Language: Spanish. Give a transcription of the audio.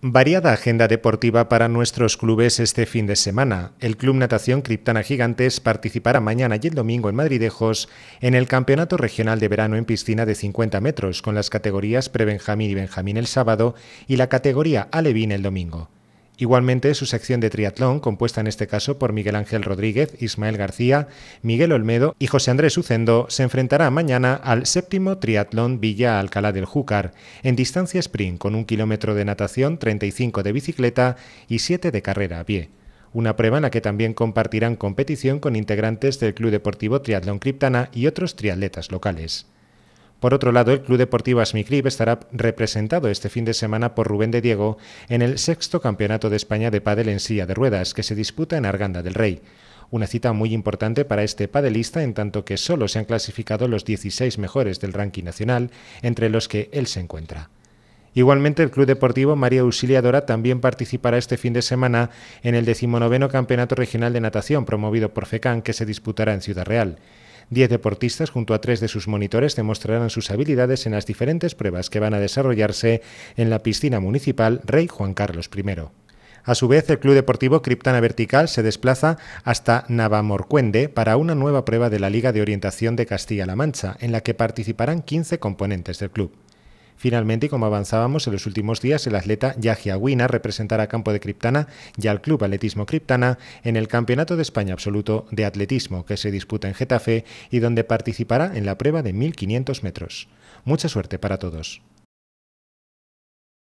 Variada agenda deportiva para nuestros clubes este fin de semana. El Club Natación Criptana Gigantes participará mañana y el domingo en Madridejos en el Campeonato Regional de Verano en Piscina de 50 metros con las categorías Prebenjamín y Benjamín el sábado y la categoría Alevín el domingo. Igualmente, su sección de triatlón, compuesta en este caso por Miguel Ángel Rodríguez, Ismael García, Miguel Olmedo y José Andrés Ucendo, se enfrentará mañana al séptimo triatlón Villa Alcalá del Júcar, en distancia sprint con un kilómetro de natación, 35 de bicicleta y 7 de carrera a pie. Una prueba en la que también compartirán competición con integrantes del Club Deportivo Triatlón Criptana y otros triatletas locales. Por otro lado, el Club Deportivo Asmicrib estará representado este fin de semana por Rubén de Diego en el sexto Campeonato de España de Padel en silla de ruedas, que se disputa en Arganda del Rey. Una cita muy importante para este padelista en tanto que solo se han clasificado los 16 mejores del ranking nacional, entre los que él se encuentra. Igualmente, el Club Deportivo María Auxiliadora también participará este fin de semana en el decimonoveno Campeonato Regional de Natación promovido por FECAN que se disputará en Ciudad Real. Diez deportistas junto a tres de sus monitores demostrarán sus habilidades en las diferentes pruebas que van a desarrollarse en la piscina municipal Rey Juan Carlos I. A su vez, el Club Deportivo Criptana Vertical se desplaza hasta Navamorcuende para una nueva prueba de la Liga de Orientación de Castilla-La Mancha, en la que participarán 15 componentes del club. Finalmente, y como avanzábamos en los últimos días, el atleta Yaji Agüina representará Campo de Criptana y al Club Atletismo Criptana en el Campeonato de España Absoluto de Atletismo que se disputa en Getafe y donde participará en la prueba de 1500 metros. Mucha suerte para todos.